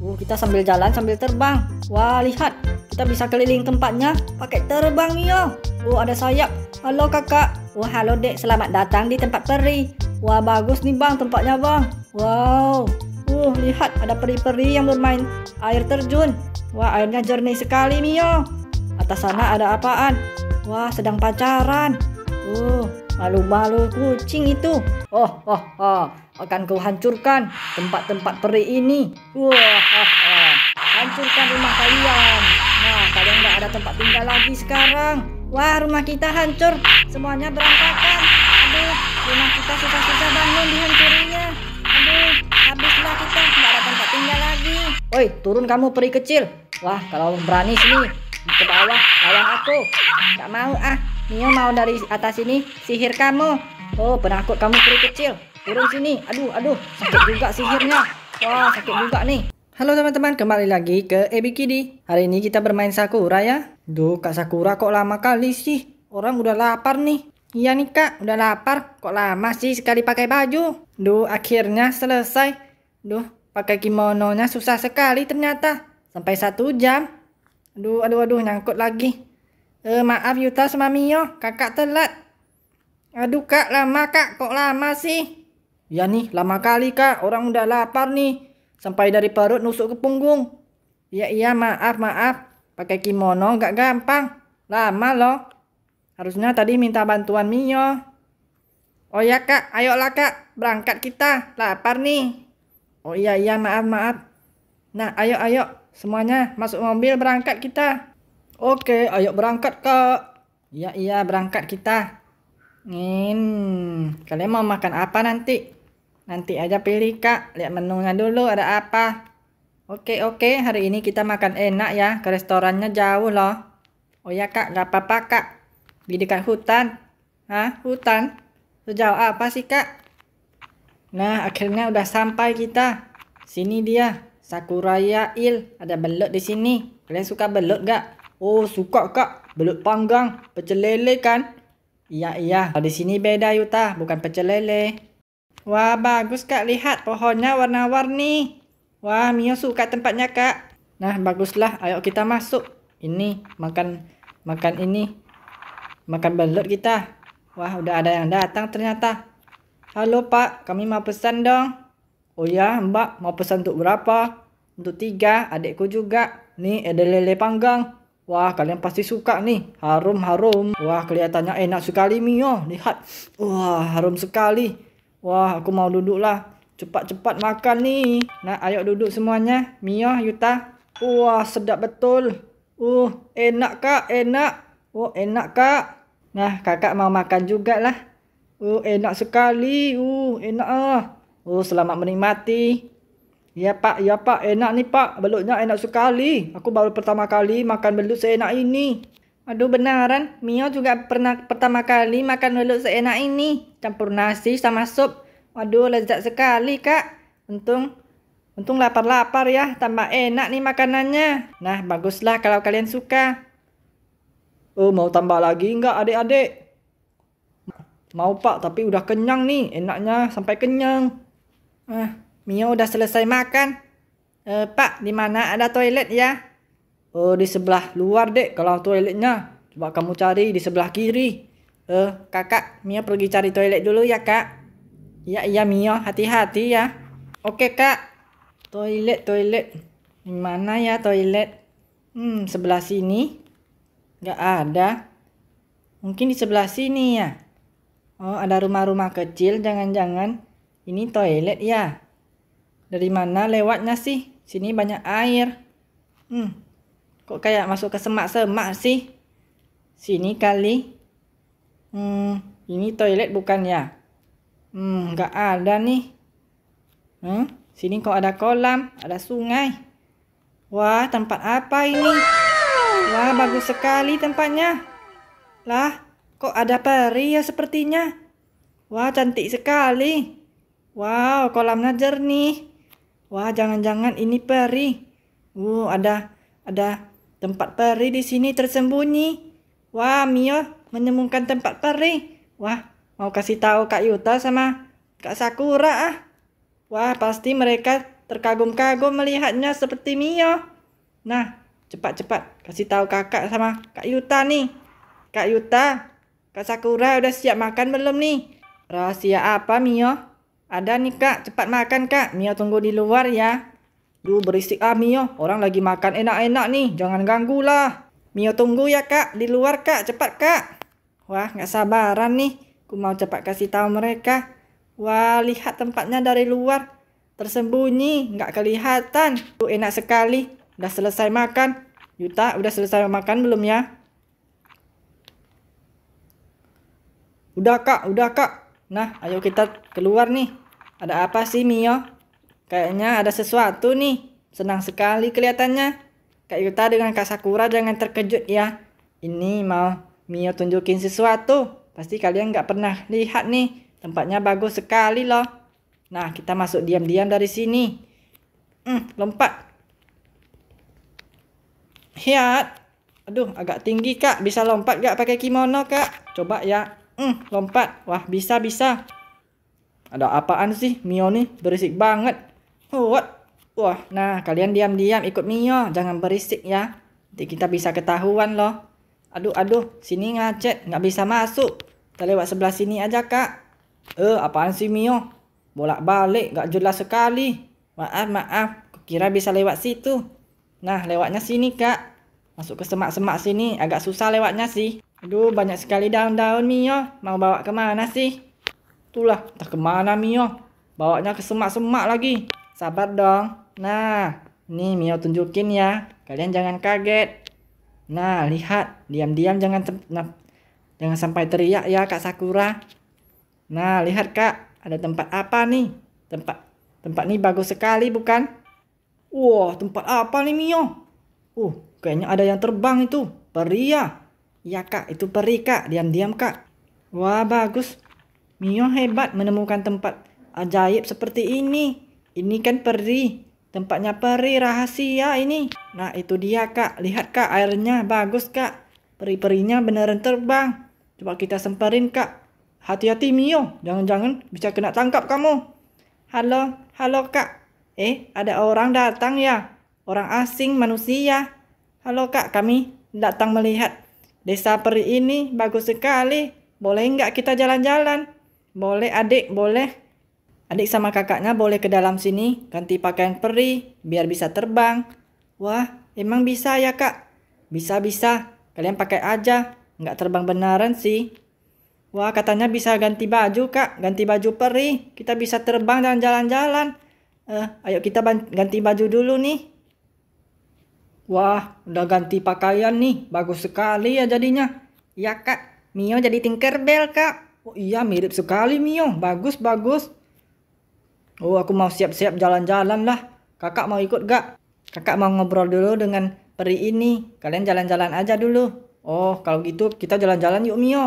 Uh, kita sambil jalan sambil terbang. Wah, lihat. Kita bisa keliling tempatnya pakai terbang ya. Oh, uh, ada sayap. Halo kakak. Wah, oh, uh, halo dek. Selamat datang di tempat peri. Wah, bagus nih bang tempatnya bang. Wow. Uh, lihat ada peri-peri yang bermain air terjun. Wah, airnya jernih sekali Mio. Atas sana ada apaan? Wah, sedang pacaran. Uh, Malu-malu kucing itu. Oh, oh, oh. Akan kau hancurkan tempat-tempat peri ini. Wah, oh, oh. hancurkan rumah kalian. Nah, kalian nggak ada tempat tinggal lagi sekarang. Wah, rumah kita hancur. Semuanya berantakan. Aduh, rumah kita susah-susah bangun dihancurinya. Aduh, habislah kita. Nggak ada tempat tinggal lagi. Oi turun kamu peri kecil. Wah, kalau berani sini. Ke bawah, lawan aku. Nggak mau ah. Mio mau dari atas sini sihir kamu. Oh, penakut kamu kiri kecil. Turun sini. Aduh, aduh, sakit juga sihirnya. Wah, sakit juga nih. Halo teman-teman, kembali lagi ke Ebikidi. Hari ini kita bermain Sakura ya. Duh, Kak Sakura kok lama kali sih? Orang udah lapar nih. Iya nih kak, udah lapar. Kok lama sih sekali pakai baju? Duh, akhirnya selesai. Duh, pakai kimononya susah sekali ternyata. Sampai satu jam. Aduh, aduh, aduh, nyangkut lagi. Eh, maaf Yuta sama Mio, kakak telat. Aduh kak, lama kak, kok lama sih? Ya nih, lama kali kak, orang udah lapar nih. Sampai dari perut nusuk ke punggung. Iya iya, maaf maaf. Pakai kimono gak gampang. Lama loh. Harusnya tadi minta bantuan Mio. Oh ya kak, ayolah kak, berangkat kita. Lapar nih. Oh iya iya, maaf maaf. Nah, ayo ayo, semuanya masuk mobil berangkat kita. Oke, ayo berangkat kak. Iya iya berangkat kita. Hmm, kalian mau makan apa nanti? Nanti aja pilih kak. Lihat menunya dulu ada apa. Oke oke, hari ini kita makan enak ya. Ke restorannya jauh loh. Oh ya kak, gak apa-apa kak. Di dekat hutan. Hah, hutan? Sejauh apa sih kak? Nah, akhirnya udah sampai kita. Sini dia, Sakuraya Il. Ada belut di sini. Kalian suka belut gak? Oh, suka Kak belut panggang pecel lele kan? Iya, iya. Kalau di sini beda Yuta, bukan pecel lele. Wah, bagus Kak, lihat pohonnya warna-warni. Wah, Mio suka tempatnya Kak. Nah, baguslah. Ayo kita masuk. Ini makan makan ini. Makan belut kita. Wah, udah ada yang datang ternyata. Halo Pak, kami mau pesan dong. Oh ya, Mbak, mau pesan untuk berapa? Untuk tiga, adikku juga. Nih, ada lele panggang. Wah, kalian pasti suka nih. Harum-harum. Wah, kelihatannya enak sekali, Mio. Lihat. Wah, harum sekali. Wah, aku mau duduklah. Cepat-cepat makan nih. Nah, ayo duduk semuanya. Mio, Yuta. Wah, sedap betul. Uh, enak, Kak. Enak. Oh, enak, Kak. Nah, kakak mau makan juga lah. Uh, enak sekali. Uh, enak Oh, Uh, selamat menikmati. Ya pak, ya pak, enak nih pak. Belutnya enak sekali. Aku baru pertama kali makan belut seenak ini. Aduh benaran, Mio juga pernah pertama kali makan belut seenak ini. Campur nasi sama sup. Aduh lezat sekali kak. Untung Untung lapar-lapar ya, tambah enak nih makanannya. Nah, baguslah kalau kalian suka. Oh, mau tambah lagi nggak adik-adik? Mau pak, tapi udah kenyang nih. Enaknya sampai kenyang. Ah, Mia udah selesai makan. E, Pak, di mana ada toilet ya? Oh, di sebelah luar, Dek, kalau toiletnya. Coba kamu cari di sebelah kiri. Eh, kakak, Mia pergi cari toilet dulu ya, Kak. Ya, iya, iya, Mia, hati-hati ya. Oke, Kak. Toilet, toilet. Di mana ya toilet? Hmm, sebelah sini. Nggak ada. Mungkin di sebelah sini ya. Oh, ada rumah-rumah kecil, jangan-jangan. Ini toilet ya. Dari mana lewatnya sih? Sini banyak air. Hmm, kok kayak masuk ke semak-semak sih? Sini kali. Hmm, ini toilet bukan ya? Hmm, nggak ada nih. Hmm, sini kok ada kolam, ada sungai. Wah, tempat apa ini? Wah, bagus sekali tempatnya. Lah, kok ada peri ya sepertinya? Wah, cantik sekali. Wow, kolamnya jernih. Wah, jangan-jangan ini peri. Uh, ada ada tempat peri di sini tersembunyi. Wah, Mio menemukan tempat peri. Wah, mau kasih tahu Kak Yuta sama Kak Sakura ah. Wah, pasti mereka terkagum-kagum melihatnya seperti Mio. Nah, cepat-cepat kasih tahu kakak sama Kak Yuta nih. Kak Yuta, Kak Sakura udah siap makan belum nih? Rahasia apa Mio? Ada nih kak, cepat makan kak. Mio tunggu di luar ya. Duh berisik ah Mio, orang lagi makan enak-enak nih. Jangan ganggu lah. Mio tunggu ya kak, di luar kak, cepat kak. Wah gak sabaran nih, ku mau cepat kasih tahu mereka. Wah lihat tempatnya dari luar. Tersembunyi, gak kelihatan. Duh enak sekali, udah selesai makan. Yuta, udah selesai makan belum ya? Udah kak, udah kak. Nah, ayo kita keluar nih. Ada apa sih Mio? Kayaknya ada sesuatu nih. Senang sekali kelihatannya. Kak Yuta dengan Kak Sakura jangan terkejut ya. Ini mau Mio tunjukin sesuatu. Pasti kalian nggak pernah lihat nih. Tempatnya bagus sekali loh. Nah, kita masuk diam-diam dari sini. Hmm, lompat. Hiat. Aduh, agak tinggi kak. Bisa lompat gak pakai kimono kak? Coba ya. Hmm, lompat. Wah, bisa-bisa. Ada apaan sih Mio nih? Berisik banget. What? Wah, nah kalian diam-diam ikut Mio. Jangan berisik ya. Nanti kita bisa ketahuan loh. Aduh, aduh. Sini ngacet. Nggak bisa masuk. Kita lewat sebelah sini aja, Kak. Eh, apaan sih Mio? Bolak-balik. Nggak jelas sekali. Maaf, maaf. Kira bisa lewat situ. Nah, lewatnya sini, Kak. Masuk ke semak-semak sini. Agak susah lewatnya sih. Aduh, banyak sekali daun-daun Mio. Mau bawa kemana sih? Itulah, entah kemana Mio. Bawanya ke semak-semak lagi. Sabar dong. Nah, nih Mio tunjukin ya. Kalian jangan kaget. Nah, lihat. Diam-diam jangan nah, jangan sampai teriak ya Kak Sakura. Nah, lihat Kak. Ada tempat apa nih? Tempat tempat ini bagus sekali bukan? Wah, tempat apa nih Mio? Uh, kayaknya ada yang terbang itu. Peri ya? Iya kak, itu peri kak. Diam-diam kak. Wah, bagus. Mio hebat menemukan tempat ajaib seperti ini. Ini kan peri. Tempatnya peri rahasia ini. Nah itu dia kak. Lihat kak airnya bagus kak. Peri-perinya beneran terbang. Coba kita semperin kak. Hati-hati Mio. Jangan-jangan bisa kena tangkap kamu. Halo, halo kak. Eh ada orang datang ya. Orang asing manusia. Halo kak kami datang melihat. Desa peri ini bagus sekali. Boleh nggak kita jalan-jalan? Boleh adik, boleh. Adik sama kakaknya boleh ke dalam sini, ganti pakaian peri, biar bisa terbang. Wah, emang bisa ya kak? Bisa-bisa, kalian pakai aja, nggak terbang beneran sih. Wah, katanya bisa ganti baju kak, ganti baju peri, kita bisa terbang dan jalan-jalan. Eh, ayo kita ganti baju dulu nih. Wah, udah ganti pakaian nih, bagus sekali ya jadinya. Ya kak, Mio jadi Tinkerbell kak. Oh iya mirip sekali Mio. Bagus bagus. Oh aku mau siap-siap jalan-jalan lah. Kakak mau ikut gak? Kakak mau ngobrol dulu dengan peri ini. Kalian jalan-jalan aja dulu. Oh kalau gitu kita jalan-jalan yuk Mio.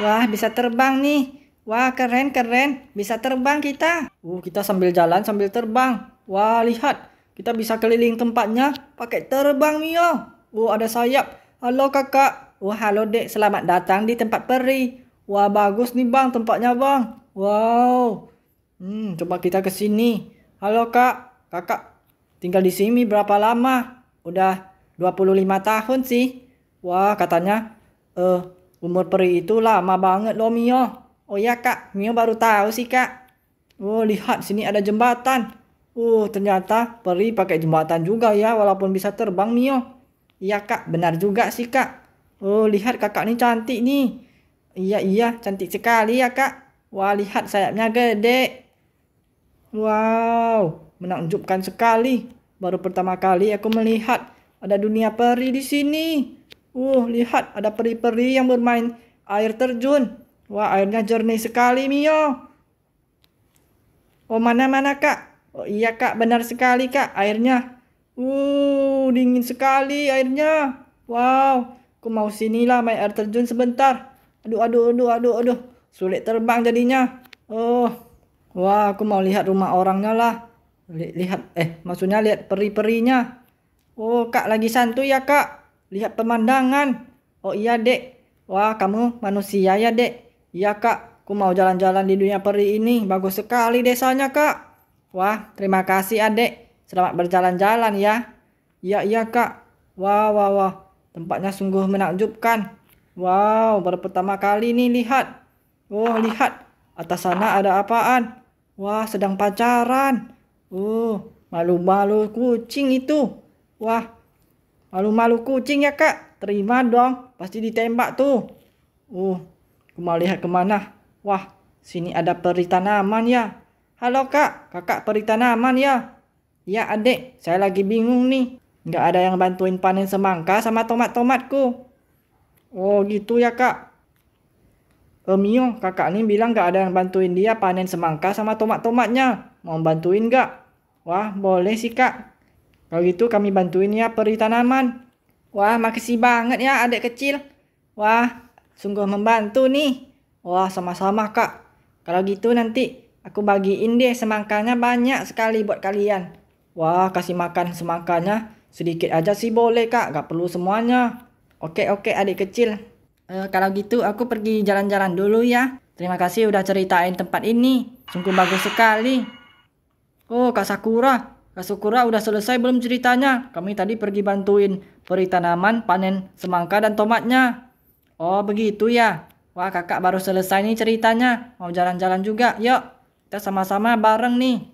Wah bisa terbang nih. Wah keren keren. Bisa terbang kita. Uh kita sambil jalan sambil terbang. Wah lihat. Kita bisa keliling tempatnya pakai terbang Mio. Oh ada sayap. Halo kakak. Uh halo dek selamat datang di tempat peri. Wah bagus nih bang tempatnya bang. Wow. Hmm, coba kita ke sini. Halo kak, kakak tinggal di sini berapa lama? Udah 25 tahun sih. Wah katanya eh umur peri itu lama banget loh Mio. Oh ya kak, Mio baru tahu sih kak. Oh lihat sini ada jembatan. Uh ternyata peri pakai jembatan juga ya walaupun bisa terbang Mio. Iya kak, benar juga sih kak. Oh lihat kakak ini cantik nih. Iya, iya, cantik sekali ya, Kak. Wah, lihat sayapnya gede. Wow, menakjubkan sekali. Baru pertama kali aku melihat ada dunia peri di sini. Uh, lihat ada peri-peri yang bermain air terjun. Wah, airnya jernih sekali, Mio. Oh, mana-mana, Kak? Oh, iya, Kak, benar sekali, Kak, airnya. Uh, dingin sekali airnya. Wow, aku mau sinilah main air terjun sebentar. Aduh, aduh, aduh, aduh, aduh. Sulit terbang jadinya. Oh, wah, aku mau lihat rumah orangnya lah. Lihat, eh, maksudnya lihat peri-perinya. Oh, kak lagi santuy ya, kak. Lihat pemandangan. Oh iya, dek. Wah, kamu manusia ya, dek. Iya, kak. Aku mau jalan-jalan di dunia peri ini. Bagus sekali desanya, kak. Wah, terima kasih, adek. Selamat berjalan-jalan ya. Iya, iya, kak. Wah, wah, wah. Tempatnya sungguh menakjubkan. Wow, baru pertama kali nih lihat. Oh, lihat. Atas sana ada apaan? Wah, sedang pacaran. Oh, malu-malu kucing itu. Wah, malu-malu kucing ya kak. Terima dong, pasti ditembak tuh. Oh, mau lihat kemana. Wah, sini ada peri tanaman ya. Halo kak, kakak peri tanaman ya. Ya adik, saya lagi bingung nih. Nggak ada yang bantuin panen semangka sama tomat-tomatku. Oh gitu ya kak. E, Mio, kakak ini bilang gak ada yang bantuin dia panen semangka sama tomat-tomatnya. Mau bantuin gak? Wah boleh sih kak. Kalau gitu kami bantuin ya peri tanaman. Wah makasih banget ya adik kecil. Wah sungguh membantu nih. Wah sama-sama kak. Kalau gitu nanti aku bagiin deh semangkanya banyak sekali buat kalian. Wah kasih makan semangkanya sedikit aja sih boleh kak. Gak perlu semuanya. Oke oke adik kecil. E, kalau gitu aku pergi jalan-jalan dulu ya. Terima kasih udah ceritain tempat ini. Sungguh bagus sekali. Oh Kak Sakura. Kak Sakura udah selesai belum ceritanya? Kami tadi pergi bantuin peri tanaman panen semangka dan tomatnya. Oh begitu ya. Wah kakak baru selesai nih ceritanya. Mau jalan-jalan juga. Yuk kita sama-sama bareng nih.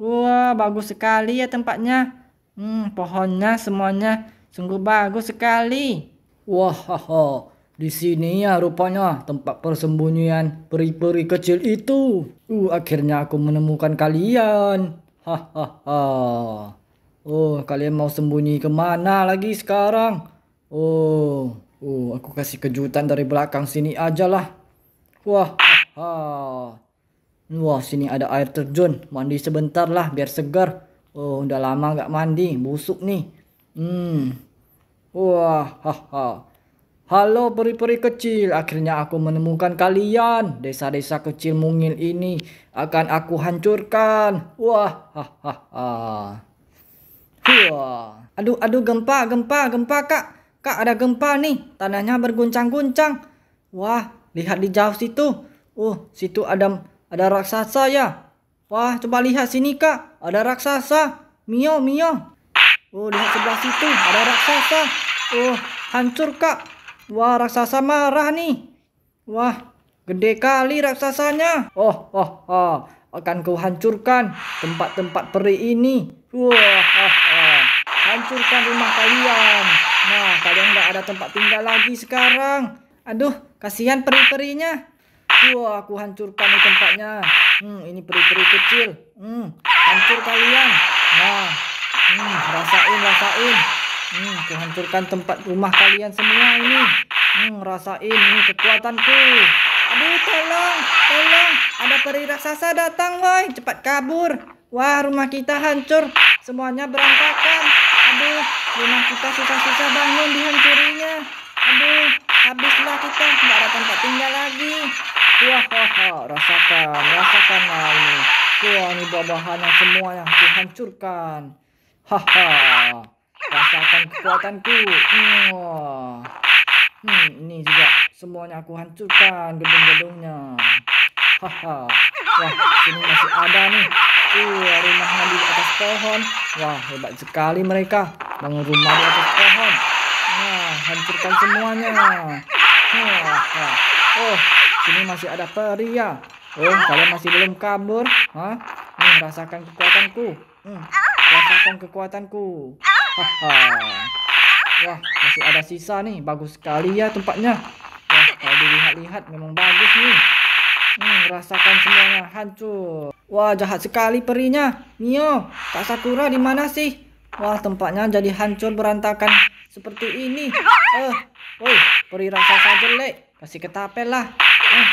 Wah bagus sekali ya tempatnya. Hmm pohonnya semuanya Sungguh bagus sekali. Wah, di sini ya rupanya tempat persembunyian peri-peri kecil itu. Uh, akhirnya aku menemukan kalian. Hahaha. oh, kalian mau sembunyi kemana lagi sekarang? Oh, oh, aku kasih kejutan dari belakang sini aja lah. Wah, wah sini ada air terjun. Mandi sebentar lah biar segar. Oh, udah lama gak mandi, busuk nih. Hmm, Wah, haha. Halo peri-peri kecil, akhirnya aku menemukan kalian. Desa-desa kecil mungil ini akan aku hancurkan. Wah, ha. Wah. Aduh, aduh gempa, gempa, gempa kak. Kak ada gempa nih, tanahnya berguncang-guncang. Wah, lihat di jauh situ. Uh, situ ada ada raksasa ya. Wah, coba lihat sini kak, ada raksasa. Mio, mio. Oh, lihat sebelah situ, ada raksasa. Oh, hancur kak. Wah, raksasa marah nih. Wah, gede kali raksasanya. Oh, oh, oh. Akan kau hancurkan tempat-tempat peri ini. Wah, oh, oh. hancurkan rumah kalian. Nah, kalian nggak ada tempat tinggal lagi sekarang. Aduh, kasihan peri-perinya. Wah, aku hancurkan nih tempatnya. Hmm, ini peri-peri kecil. Hmm, hancur kalian. Nah, hmm, rasain, rasain. Hmm, aku hancurkan tempat rumah kalian semua ini. Hmm, rasain ini kekuatanku. Aduh, tolong, tolong. Ada peri raksasa datang, woi. Cepat kabur. Wah, rumah kita hancur. Semuanya berantakan. Aduh, rumah kita susah-susah bangun dihancurinya. Aduh, habislah kita. tidak ada tempat tinggal lagi. Wah, wah, wah. rasakan, rasakan malu. ini. Wah, ini bahan-bahan yang semua yang dihancurkan. Haha. Rasakan kekuatanku. Oh. Hmm, ini juga semuanya aku hancurkan gedung-gedungnya. Haha. Wah, sini masih ada nih. Iya, uh, rumahnya di atas pohon. Wah, hebat sekali mereka. Bangun rumah di atas pohon. Nah, hancurkan semuanya. Wah, oh, sini masih ada peri Oh, kalian masih belum kabur? Hah? Hmm, rasakan kekuatanku. Hmm, rasakan kekuatanku. Ah. Wah, masih ada sisa nih. Bagus sekali ya tempatnya. Wah, kalau dilihat-lihat memang bagus nih. Hmm, rasakan semuanya hancur. Wah, jahat sekali perinya. Mio, Kak Sakura di mana sih? Wah, tempatnya jadi hancur berantakan seperti ini. Eh, woi, peri raksasa lek. Kasih ketapel lah. Eh,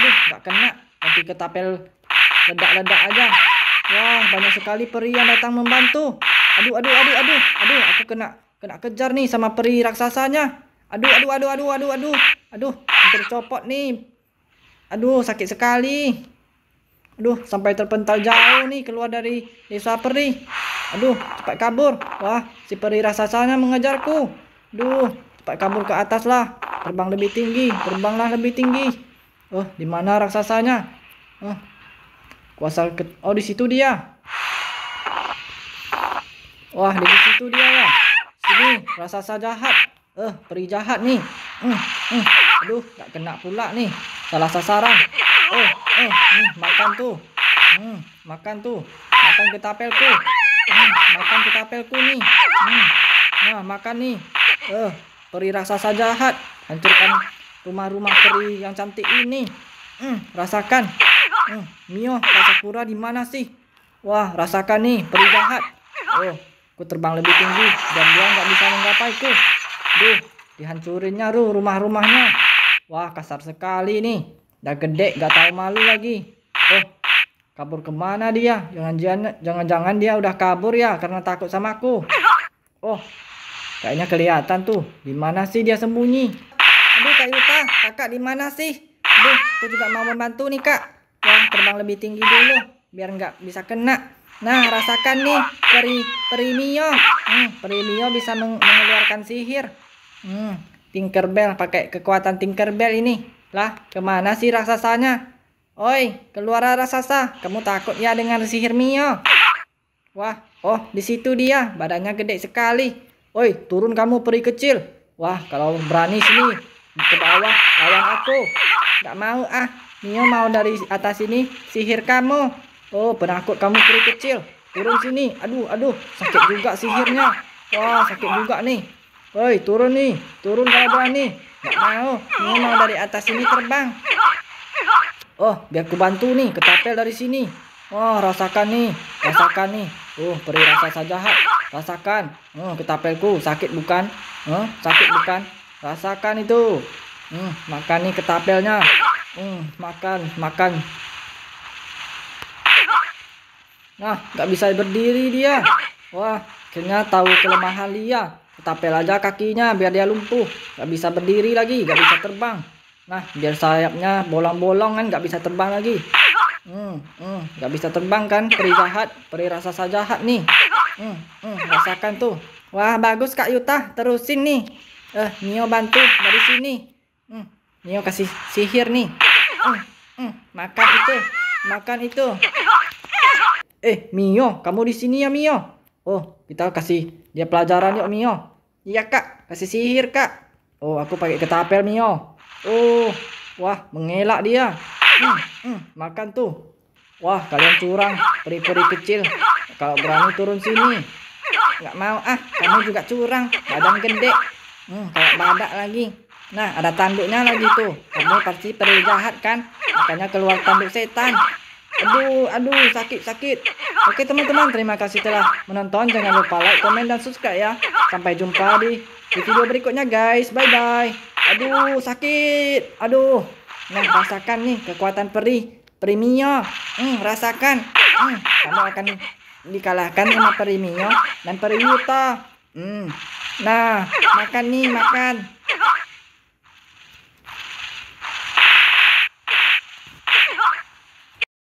aduh, nggak kena. Nanti ketapel ledak-ledak aja. Wah, banyak sekali peri yang datang membantu. Aduh, aduh, aduh, aduh. Aduh, aku kena kena kejar nih sama peri raksasanya. Aduh, aduh, aduh, aduh, aduh, aduh. Aduh, hampir copot nih. Aduh, sakit sekali. Aduh, sampai terpental jauh nih keluar dari desa peri. Aduh, cepat kabur. Wah, si peri raksasanya mengejarku. Duh, cepat kabur ke atas lah. Terbang lebih tinggi, terbanglah lebih tinggi. Oh, di mana raksasanya? Oh, kuasa ke... Oh, di situ dia. Wah, di situ dia ya. Sini, raksasa jahat. Eh, peri jahat nih. Hmm, hmm. Aduh, tak kena pula nih. Salah sasaran. Eh, eh, hmm, makan tuh. Hmm, makan tuh. Makan ketapelku. Hmm, makan ketapelku nih. Hmm. Nah, makan nih. Eh, peri raksasa jahat. Hancurkan rumah-rumah peri yang cantik ini. Hmm, rasakan. Hmm, Mio, kura di mana sih? Wah, rasakan nih, peri jahat. Oh, Ku terbang lebih tinggi dan dia nggak bisa ku Duh, dihancurinnya ruh rumah-rumahnya. Wah, kasar sekali nih. udah gede nggak tahu malu lagi. Oh, kabur kemana dia? Jangan-jangan jangan-jangan dia udah kabur ya karena takut sama aku. Oh, kayaknya kelihatan tuh. Di mana sih dia sembunyi? Aduh, Kak Yuta, kakak di mana sih? Aduh, aku juga mau membantu nih, Kak. Wah, terbang lebih tinggi dulu biar nggak bisa kena. Nah, rasakan nih peri perimio. Hmm, perimio bisa meng mengeluarkan sihir. Hmm, Tinkerbell pakai kekuatan Tinkerbell ini. Lah, kemana sih raksasanya? Oi, keluar raksasa. Kamu takut ya dengan sihir Mio? Wah, oh, di situ dia. Badannya gede sekali. Oi, turun kamu peri kecil. Wah, kalau berani sini ke bawah lawan aku. Gak mau ah. Mio mau dari atas ini sihir kamu. Oh, penakut kamu perut kecil. Turun sini. Aduh, aduh. Sakit juga sihirnya. Wah, sakit juga nih. Woi, turun nih. Turun kalau berani. Nggak mau. Ini mau dari atas sini terbang. Oh, biar ku bantu nih. Ketapel dari sini. Wah, oh, rasakan nih. Rasakan nih. Oh, peri rasa saja. sajahat. Rasakan. Oh, ketapelku. Sakit bukan? Hmm, sakit bukan? Rasakan itu. Hmm, makan nih ketapelnya. Hmm, makan, makan. Nah, nggak bisa berdiri dia. Wah, akhirnya tahu kelemahan dia. Tapel aja kakinya biar dia lumpuh. Nggak bisa berdiri lagi, nggak bisa terbang. Nah, biar sayapnya bolong-bolong kan nggak bisa terbang lagi. Hmm, hmm, nggak bisa terbang kan? Peri jahat, peri rasa jahat nih. Hmm, hmm, rasakan tuh. Wah, bagus Kak Yuta, terusin nih. Eh, Nio bantu dari sini. Hmm, Nio kasih sihir nih. Hmm, hmm, makan itu, makan itu. Eh, Mio, kamu di sini ya, Mio? Oh, kita kasih dia pelajaran yuk, Mio. Iya, Kak. Kasih sihir, Kak. Oh, aku pakai ketapel, Mio. Oh, wah, mengelak dia. Hmm, hmm, makan tuh. Wah, kalian curang, peri-peri kecil. Kalau berani turun sini. Nggak mau ah, kamu juga curang, badan gede. Hmm, kayak badak lagi. Nah, ada tanduknya lagi tuh. Kamu pasti peri jahat kan? Makanya keluar tanduk setan. Aduh, aduh, sakit, sakit. Oke teman-teman, terima kasih telah menonton. Jangan lupa like, komen, dan subscribe ya. Sampai jumpa di, video berikutnya guys. Bye-bye. Aduh, sakit. Aduh. Nah, rasakan nih kekuatan peri. Perimio. Hmm, rasakan. Hmm, kamu akan dikalahkan sama perimio dan periwita. Hmm. Nah, makan nih, makan.